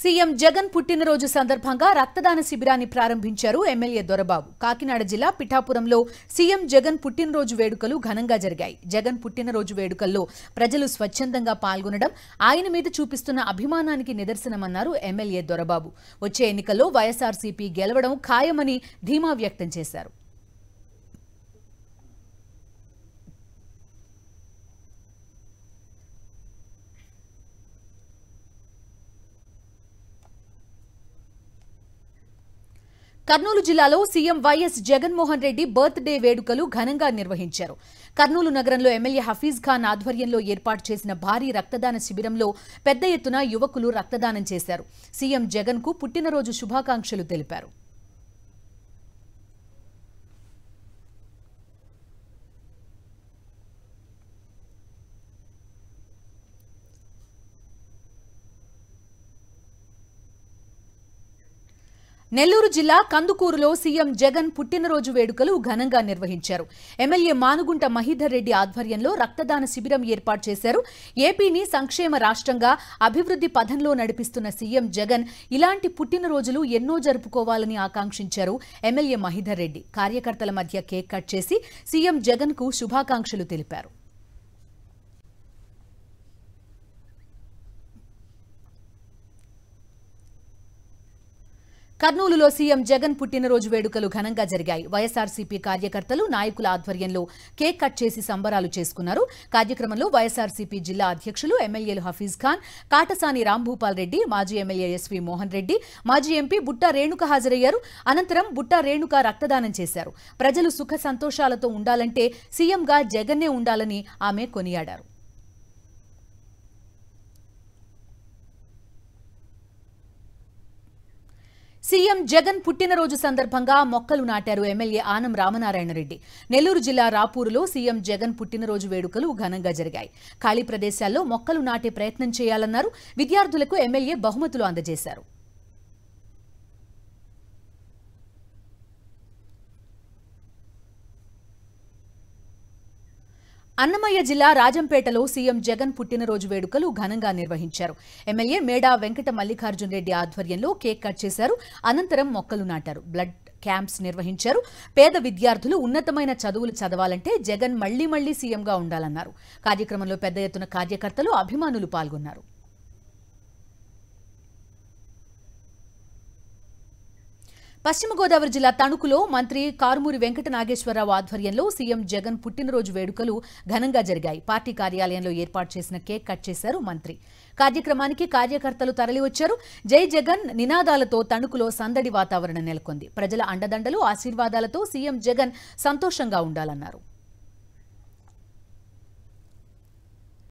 CM Jagan పుట్టినరోజు సందర్భంగా రక్తదాన శిబిరాన్ని ప్రారంభించారు ఎమ్మెల్యే దొరబాబు కాకినాడ జిల్లా పిఠాపురంలో సీఎం జగన్ పుట్టినరోజు వేడుకలు ఘనంగా జరిగాయి జగన్ పుట్టినరోజు వేడుకల్లో ప్రజలు స్వచ్ఛందంగా పాల్గొనడం ఆయన మీద చూపిస్తున్న అభిమానానికి నిదర్శనమన్నారు ఎమ్మెల్యే దొరబాబు వచ్చే ఎన్నికల్లో వైఎస్ఆర్సీపీ గెలవడం ఖాయమని ధీమా వ్యక్తం చేశారు కర్నూలు జిల్లాలో సీఎం వైఎస్ జగన్మోహన్ రెడ్డి బర్త్డే వేడుకలు ఘనంగా నిర్వహించారు కర్నూలు నగరంలో ఎమ్మెల్యే హఫీజ్ ఖాన్ ఆధ్వర్యంలో ఏర్పాటు చేసిన భారీ రక్తదాన శిబిరంలో పెద్ద ఎత్తున యువకులు రక్తదానం చేశారు సీఎం కు పుట్టినరోజు శుభాకాంక్షలు తెలిపారు నెల్లూరు జిల్లా కందుకూరులో సీఎం జగన్ పుట్టినరోజు వేడుకలు ఘనంగా నిర్వహించారు ఎమ్మెల్యే మానుగుంట మహీధర్ రెడ్డి ఆధ్వర్యంలో రక్తదాన శిబిరం ఏర్పాటు చేశారు ఏపీని సంక్షేమ రాష్ట్రంగా అభివృద్ది పథంలో నడిపిస్తున్న సీఎం జగన్ ఇలాంటి పుట్టినరోజులు ఎన్నో జరుపుకోవాలని ఆకాంక్షించారు ఎమ్మెల్యే మహీధర్ రెడ్డి కార్యకర్తల మధ్య కేక్ కట్ చేసి సీఎం జగన్ కు శుభాకాంక్షలు తెలిపారు కర్నూలులో సీఎం జగన్ పుట్టినరోజు వేడుకలు ఘనంగా జరిగాయి వైఎస్ఆర్సీపీ కార్యకర్తలు నాయకుల ఆధ్వర్యంలో కేక్ కట్ చేసి సంబరాలు చేసుకున్నారు కార్యక్రమంలో వైఎస్ఆర్సీపీ జిల్లా అధ్యక్షులు ఎమ్మెల్యేలు హఫీజ్ ఖాన్ కాటసాని రాంభూపాల్ రెడ్డి మాజీ ఎమ్మెల్యే ఎస్వి మోహన్ రెడ్డి మాజీ ఎంపీ బుట్టా రేణుక హాజరయ్యారు అనంతరం బుట్టా రేణుక రక్తదానం చేశారు ప్రజలు సుఖ సంతోషాలతో ఉండాలంటే సీఎంగా జగన్నే ఉండాలని ఆమె కొనియాడారు సీఎం జగన్ పుట్టినరోజు సందర్భంగా మొక్కలు నాటారు ఎమ్మెల్యే ఆనం రామనారాయణ రెడ్డి నెల్లూరు జిల్లా రాపూరులో సీఎం జగన్ పుట్టినరోజు వేడుకలు ఘనంగా జరిగాయి ఖాళీ ప్రదేశాల్లో మొక్కలు నాటే ప్రయత్నం చేయాలన్నారు విద్యార్థులకు ఎమ్మెల్యే బహుమతులు అందజేశారు అన్నమయ్య జిల్లా రాజంపేటలో సీఎం జగన్ పుట్టినరోజు వేడుకలు ఘనంగా నిర్వహించారు ఎమ్మెల్యే మేడా వెంకట మల్లికార్జున్ రెడ్డి ఆధ్వర్యంలో కేక్ కట్ చేశారు అనంతరం మొక్కలు నాటారు బ్లడ్ క్యాంప్స్ నిర్వహించారు పేద విద్యార్థులు ఉన్నతమైన చదువులు చదవాలంటే జగన్ మళ్లీ మళ్లీ సీఎంగా ఉండాలన్నారు కార్యక్రమంలో పెద్ద ఎత్తున కార్యకర్తలు అభిమానులు పాల్గొన్నారు పశ్చిమ గోదావరి జిల్లా తణుకులో మంత్రి కారుమూరి వెంకట నాగేశ్వరరావు ఆధ్వర్యంలో సీఎం జగన్ పుట్టినరోజు వేడుకలు ఘనంగా జరిగాయి పార్టీ కార్యాలయంలో ఏర్పాటు చేసిన కేక్ కట్ చేశారు మంత్రి కార్యక్రమానికి కార్యకర్తలు తరలివచ్చారు జై జగన్ నినాదాలతో తణుకులో సందడి వాతావరణం నెలకొంది ప్రజల అండదండలు ఆశీర్వాదాలతో సీఎం జగన్ సంతోషంగా ఉండాలన్నారు